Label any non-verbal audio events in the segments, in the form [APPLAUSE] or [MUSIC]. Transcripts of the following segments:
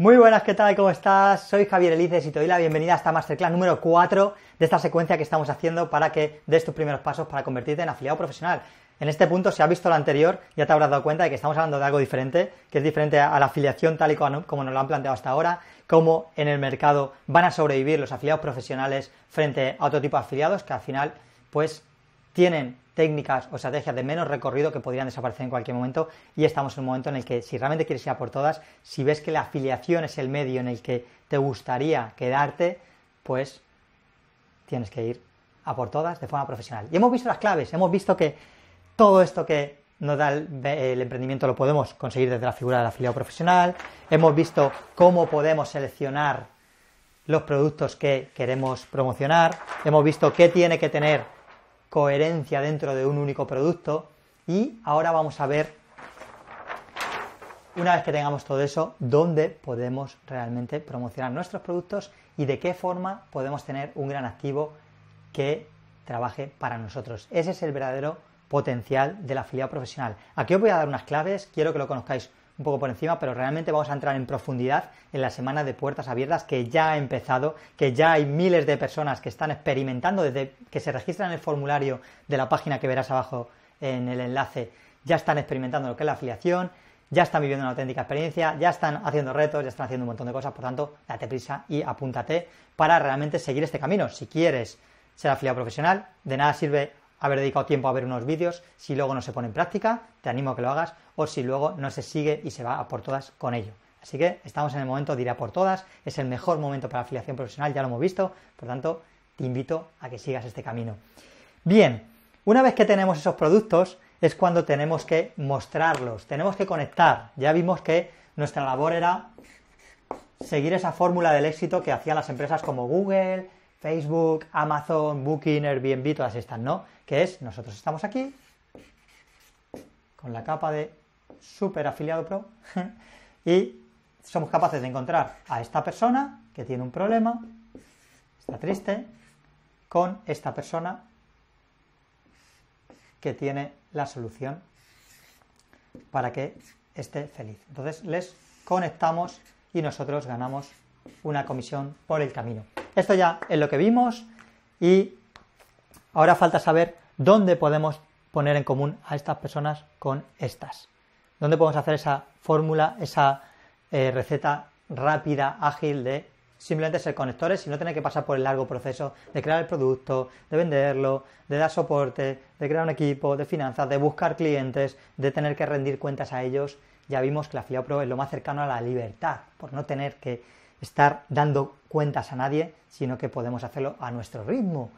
Muy buenas, ¿qué tal? ¿Cómo estás? Soy Javier Elices y te doy la bienvenida a esta masterclass número 4 de esta secuencia que estamos haciendo para que des tus primeros pasos para convertirte en afiliado profesional. En este punto, si has visto lo anterior, ya te habrás dado cuenta de que estamos hablando de algo diferente, que es diferente a la afiliación tal y como nos lo han planteado hasta ahora, cómo en el mercado van a sobrevivir los afiliados profesionales frente a otro tipo de afiliados que al final, pues tienen técnicas o estrategias de menos recorrido que podrían desaparecer en cualquier momento y estamos en un momento en el que si realmente quieres ir a por todas, si ves que la afiliación es el medio en el que te gustaría quedarte, pues tienes que ir a por todas de forma profesional. Y hemos visto las claves, hemos visto que todo esto que nos da el, emprendimiento lo podemos conseguir desde la figura del afiliado profesional, hemos visto cómo podemos seleccionar los productos que queremos promocionar, hemos visto qué tiene que tener coherencia dentro de un único producto. Y ahora vamos a ver, una vez que tengamos todo eso, dónde podemos realmente promocionar nuestros productos y de qué forma podemos tener un gran activo que trabaje para nosotros. Ese es el verdadero potencial de la afiliado profesional. Aquí os voy a dar unas claves, quiero que lo conozcáis un poco por encima, pero realmente vamos a entrar en profundidad en la semana de puertas abiertas que ya ha empezado, que ya hay miles de personas que están experimentando desde que se registran en el formulario de la página que verás abajo en el enlace, ya están experimentando lo que es la afiliación, ya están viviendo una auténtica experiencia, ya están haciendo retos, ya están haciendo un montón de cosas, por tanto, date prisa y apúntate para realmente seguir este camino. Si quieres ser afiliado profesional, de nada sirve haber dedicado tiempo a ver unos vídeos, si luego no se pone en práctica, te animo a que lo hagas, o si luego no se sigue y se va a por todas con ello. Así que estamos en el momento de ir a por todas, es el mejor momento para la afiliación profesional, ya lo hemos visto, por tanto, te invito a que sigas este camino. Bien, una vez que tenemos esos productos, es cuando tenemos que mostrarlos, tenemos que conectar. Ya vimos que nuestra labor era seguir esa fórmula del éxito que hacían las empresas como Google, Facebook, Amazon, Booking, Airbnb, todas estas, ¿no? que es nosotros estamos aquí con la capa de super afiliado pro [LAUGHS] y somos capaces de encontrar a esta persona que tiene un problema, está triste, con esta persona que tiene la solución para que esté feliz. Entonces les conectamos y nosotros ganamos una comisión por el camino. Esto ya es lo que vimos y Ahora falta saber dónde podemos poner en común a estas personas con estas. ¿Dónde podemos hacer esa fórmula, esa eh, receta rápida, ágil de simplemente ser conectores y no tener que pasar por el largo proceso de crear el producto, de venderlo, de dar soporte, de crear un equipo, de finanzas, de buscar clientes, de tener que rendir cuentas a ellos. Ya vimos que la filial pro es lo más cercano a la libertad, por no tener que estar dando cuentas a nadie, sino que podemos hacerlo a nuestro ritmo,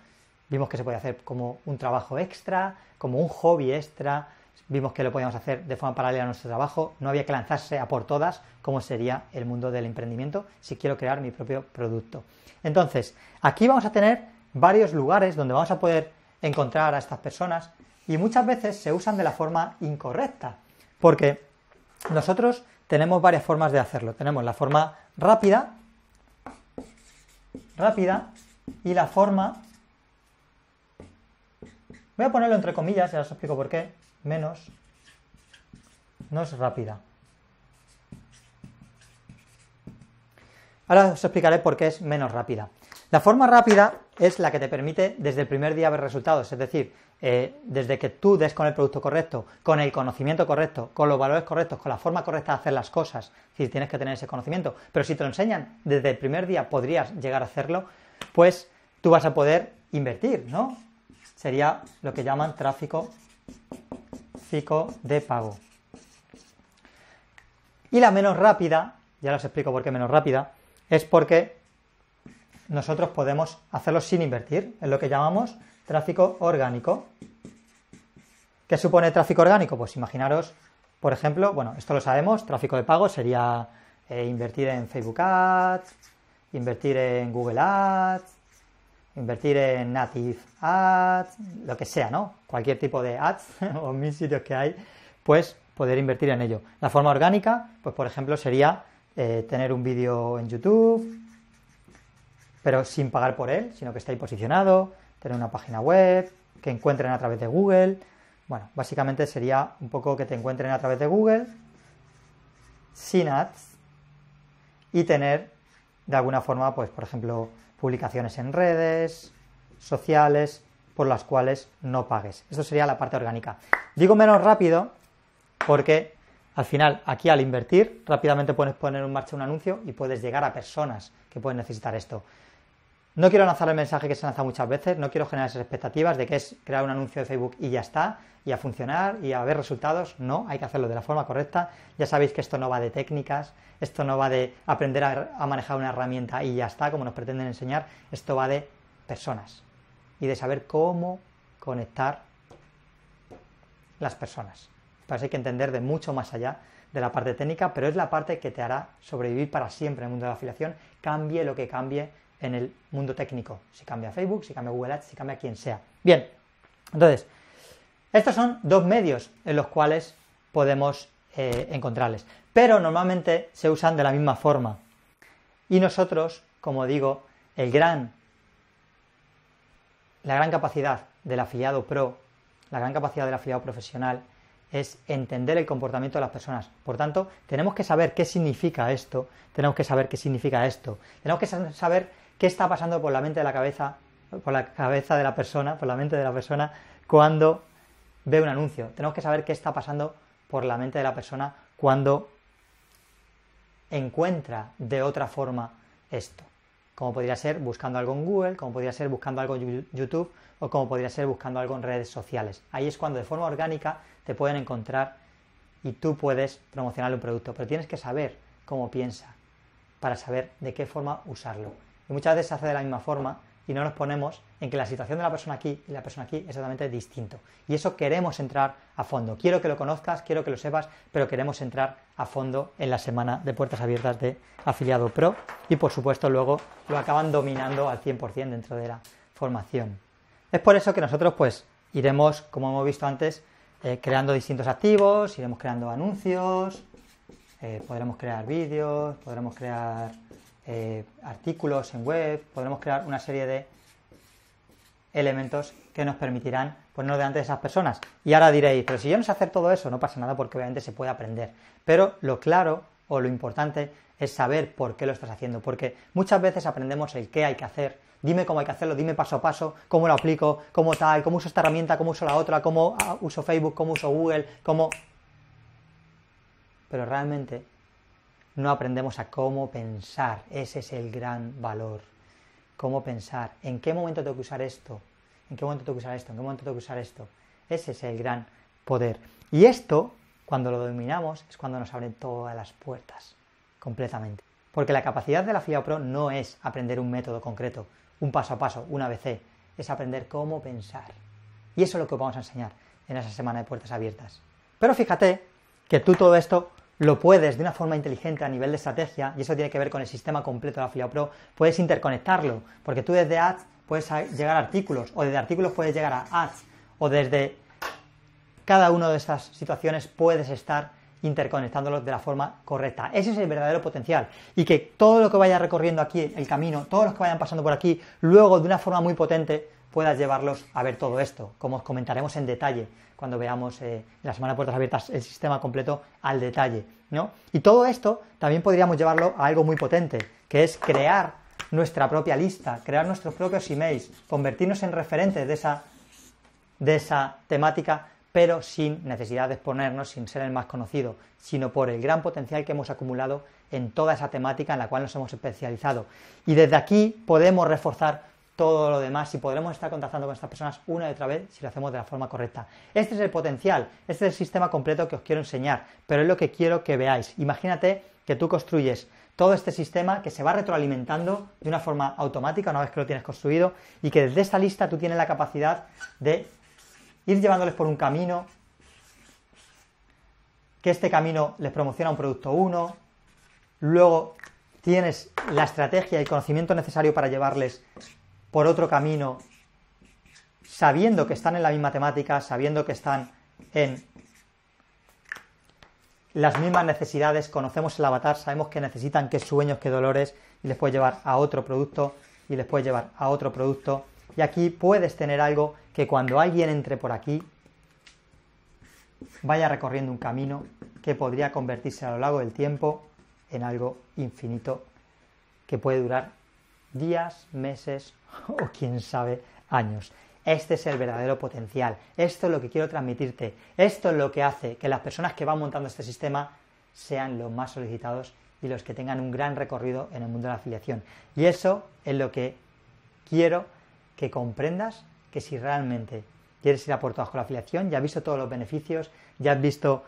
Vimos que se podía hacer como un trabajo extra, como un hobby extra, vimos que lo podíamos hacer de forma paralela a nuestro trabajo, no había que lanzarse a por todas, como sería el mundo del emprendimiento si quiero crear mi propio producto. Entonces, aquí vamos a tener varios lugares donde vamos a poder encontrar a estas personas y muchas veces se usan de la forma incorrecta, porque nosotros tenemos varias formas de hacerlo. Tenemos la forma rápida, rápida y la forma Voy a ponerlo entre comillas, ya os explico por qué. Menos no es rápida. Ahora os explicaré por qué es menos rápida. La forma rápida es la que te permite desde el primer día ver resultados, es decir, eh, desde que tú des con el producto correcto, con el conocimiento correcto, con los valores correctos, con la forma correcta de hacer las cosas, si tienes que tener ese conocimiento, pero si te lo enseñan desde el primer día podrías llegar a hacerlo, pues tú vas a poder invertir, ¿no? sería lo que llaman tráfico de pago. Y la menos rápida, ya os explico por qué menos rápida, es porque nosotros podemos hacerlo sin invertir, en lo que llamamos tráfico orgánico. ¿Qué supone tráfico orgánico? Pues imaginaros, por ejemplo, bueno, esto lo sabemos, tráfico de pago sería eh, invertir en Facebook Ads, invertir en Google Ads, invertir en native ads, lo que sea, ¿no? Cualquier tipo de ads [LAUGHS] o mil sitios que hay, pues poder invertir en ello. La forma orgánica, pues por ejemplo, sería eh, tener un vídeo en YouTube, pero sin pagar por él, sino que está ahí posicionado, tener una página web, que encuentren a través de Google. Bueno, básicamente sería un poco que te encuentren a través de Google, sin ads, y tener de alguna forma, pues por ejemplo, publicaciones en redes sociales por las cuales no pagues. eso sería la parte orgánica. Digo menos rápido porque al final aquí al invertir rápidamente puedes poner en marcha un anuncio y puedes llegar a personas que pueden necesitar esto. No quiero lanzar el mensaje que se lanza muchas veces, no quiero generar esas expectativas de que es crear un anuncio de Facebook y ya está, y a funcionar y a ver resultados. No, hay que hacerlo de la forma correcta. Ya sabéis que esto no va de técnicas, esto no va de aprender a, manejar una herramienta y ya está, como nos pretenden enseñar. Esto va de personas y de saber cómo conectar las personas. Para hay que entender de mucho más allá de la parte técnica, pero es la parte que te hará sobrevivir para siempre en el mundo de la afiliación, cambie lo que cambie en el mundo técnico. Si cambia Facebook, si cambia Google Ads, si cambia quien sea. Bien, entonces, estos son dos medios en los cuales podemos eh, encontrarles. Pero normalmente se usan de la misma forma. Y nosotros, como digo, el gran, la gran capacidad del afiliado pro, la gran capacidad del afiliado profesional, es entender el comportamiento de las personas. Por tanto, tenemos que saber qué significa esto, tenemos que saber qué significa esto, tenemos que saber qué está pasando por la mente de la cabeza, por la cabeza de la persona, por la mente de la persona cuando ve un anuncio. Tenemos que saber qué está pasando por la mente de la persona cuando encuentra de otra forma esto. Como podría ser buscando algo en Google, como podría ser buscando algo en YouTube o como podría ser buscando algo en redes sociales. Ahí es cuando de forma orgánica te pueden encontrar y tú puedes promocionar un producto, pero tienes que saber cómo piensa para saber de qué forma usarlo muchas veces se hace de la misma forma y no nos ponemos en que la situación de la persona aquí y la persona aquí es totalmente distinto. Y eso queremos entrar a fondo. Quiero que lo conozcas, quiero que lo sepas, pero queremos entrar a fondo en la semana de puertas abiertas de afiliado pro y por supuesto luego lo acaban dominando al 100% dentro de la formación. Es por eso que nosotros pues iremos, como hemos visto antes, eh, creando distintos activos, iremos creando anuncios, eh, podremos crear vídeos, podremos crear eh, artículos en web, podremos crear una serie de elementos que nos permitirán ponernos delante de esas personas. Y ahora diréis, pero si yo no sé hacer todo eso, no pasa nada porque obviamente se puede aprender. Pero lo claro o lo importante es saber por qué lo estás haciendo, porque muchas veces aprendemos el qué hay que hacer. Dime cómo hay que hacerlo, dime paso a paso, cómo lo aplico, cómo tal, cómo uso esta herramienta, cómo uso la otra, cómo ah, uso Facebook, cómo uso Google, cómo... Pero realmente no aprendemos a cómo pensar. Ese es el gran valor. Cómo pensar. ¿En qué momento tengo que usar esto? ¿En qué momento tengo que usar esto? ¿En qué momento tengo que usar esto? Ese es el gran poder. Y esto, cuando lo dominamos, es cuando nos abren todas las puertas. Completamente. Porque la capacidad de la FIA no es aprender un método concreto, un paso a paso, un ABC. Es aprender cómo pensar. Y eso es lo que vamos a enseñar en esa semana de puertas abiertas. Pero fíjate que tú todo esto lo puedes de una forma inteligente a nivel de estrategia, y eso tiene que ver con el sistema completo de Afiliado Pro, puedes interconectarlo, porque tú desde ads puedes llegar a artículos, o desde artículos puedes llegar a ads, o desde cada una de estas situaciones puedes estar interconectándolos de la forma correcta. Ese es el verdadero potencial. Y que todo lo que vaya recorriendo aquí el camino, todos los que vayan pasando por aquí, luego de una forma muy potente, puedas llevarlos a ver todo esto, como os comentaremos en detalle cuando veamos eh, la semana puertas abiertas el sistema completo al detalle. Y todo esto también podríamos llevarlo a algo muy potente, que es crear nuestra propia lista, crear nuestros propios emails, convertirnos en referentes de esa, de esa temática, pero sin necesidad de exponernos, sin ser el más conocido, sino por el gran potencial que hemos acumulado en toda esa temática en la cual nos hemos especializado. Y desde aquí podemos reforzar todo lo demás y podremos estar contactando con estas personas una y otra vez si lo hacemos de la forma correcta. Este es el potencial, este es el sistema completo que os quiero enseñar, pero es lo que quiero que veáis. Imagínate que tú construyes todo este sistema que se va retroalimentando de una forma automática una vez que lo tienes construido y que desde esta lista tú tienes la capacidad de ir llevándoles por un camino, que este camino les promociona un producto uno luego tienes la estrategia y conocimiento necesario para llevarles por otro camino, sabiendo que están en la misma temática, sabiendo que están en las mismas necesidades, conocemos el avatar, sabemos que necesitan qué sueños, qué dolores, y les puedes llevar a otro producto, y les puedes llevar a otro producto. Y aquí puedes tener algo que cuando alguien entre por aquí, vaya recorriendo un camino que podría convertirse a lo largo del tiempo en algo infinito que puede durar días, meses [LAUGHS] o quién sabe años. Este es el verdadero potencial, esto es lo que quiero transmitirte, esto es lo que hace que las personas que van montando este sistema sean los más solicitados y los que tengan un gran recorrido en el mundo de la afiliación. Y eso es lo que quiero que comprendas que si realmente quieres ir a por con la afiliación, ya has visto todos los beneficios, ya has visto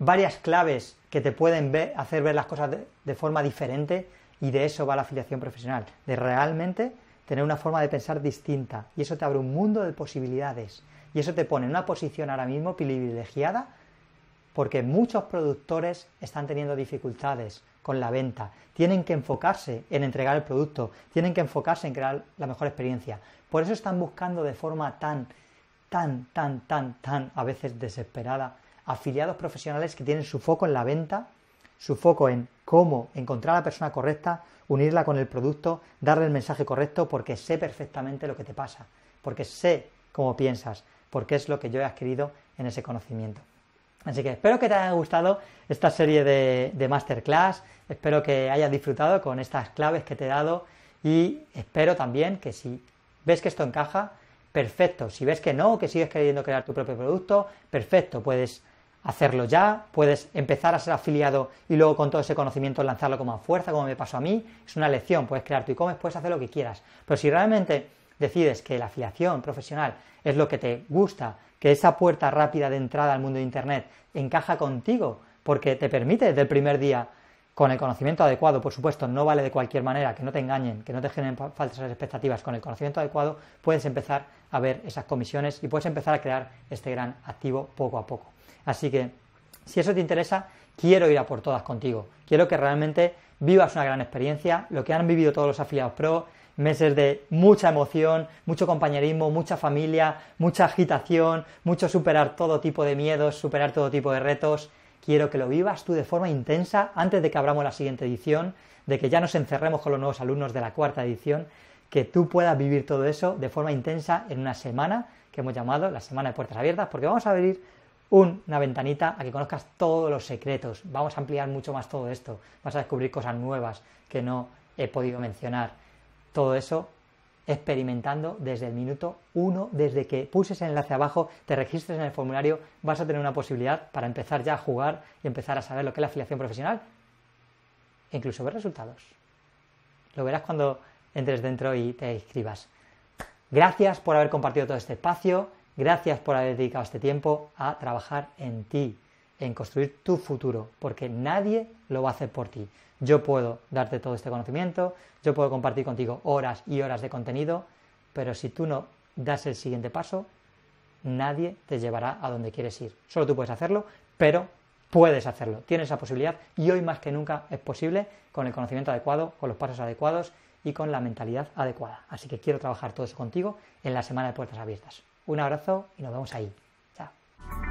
varias claves que te pueden hacer ver las cosas de forma diferente, y de eso va la afiliación profesional, de realmente tener una forma de pensar distinta. Y eso te abre un mundo de posibilidades. Y eso te pone en una posición ahora mismo privilegiada porque muchos productores están teniendo dificultades con la venta. Tienen que enfocarse en entregar el producto, tienen que enfocarse en crear la mejor experiencia. Por eso están buscando de forma tan, tan, tan, tan, tan a veces desesperada afiliados profesionales que tienen su foco en la venta su foco en cómo encontrar a la persona correcta, unirla con el producto, darle el mensaje correcto, porque sé perfectamente lo que te pasa, porque sé cómo piensas, porque es lo que yo he adquirido en ese conocimiento. Así que espero que te haya gustado esta serie de, de masterclass, espero que hayas disfrutado con estas claves que te he dado y espero también que si ves que esto encaja, perfecto. Si ves que no, que sigues queriendo crear tu propio producto, perfecto, puedes hacerlo ya, puedes empezar a ser afiliado y luego con todo ese conocimiento lanzarlo como a fuerza, como me pasó a mí, es una lección, puedes crear tu e-commerce, puedes hacer lo que quieras, pero si realmente decides que la afiliación profesional es lo que te gusta, que esa puerta rápida de entrada al mundo de Internet encaja contigo, porque te permite desde el primer día con el conocimiento adecuado, por supuesto, no vale de cualquier manera, que no te engañen, que no te generen falsas expectativas, con el conocimiento adecuado puedes empezar a ver esas comisiones y puedes empezar a crear este gran activo poco a poco. Así que, si eso te interesa, quiero ir a por todas contigo. Quiero que realmente vivas una gran experiencia, lo que han vivido todos los afiliados pro, meses de mucha emoción, mucho compañerismo, mucha familia, mucha agitación, mucho superar todo tipo de miedos, superar todo tipo de retos quiero que lo vivas tú de forma intensa antes de que abramos la siguiente edición, de que ya nos encerremos con los nuevos alumnos de la cuarta edición, que tú puedas vivir todo eso de forma intensa en una semana que hemos llamado la Semana de Puertas Abiertas, porque vamos a abrir una ventanita a que conozcas todos los secretos. Vamos a ampliar mucho más todo esto. Vas a descubrir cosas nuevas que no he podido mencionar. Todo eso experimentando desde el minuto uno, desde que puses el enlace abajo, te registres en el formulario, vas a tener una posibilidad para empezar ya a jugar y empezar a saber lo que es la afiliación profesional e incluso ver resultados. Lo verás cuando entres dentro y te inscribas. Gracias por haber compartido todo este espacio, gracias por haber dedicado este tiempo a trabajar en ti en construir tu futuro, porque nadie lo va a hacer por ti. Yo puedo darte todo este conocimiento, yo puedo compartir contigo horas y horas de contenido, pero si tú no das el siguiente paso, nadie te llevará a donde quieres ir. Solo tú puedes hacerlo, pero puedes hacerlo. Tienes esa posibilidad y hoy más que nunca es posible con el conocimiento adecuado, con los pasos adecuados y con la mentalidad adecuada. Así que quiero trabajar todo eso contigo en la semana de puertas abiertas. Un abrazo y nos vemos ahí. Chao.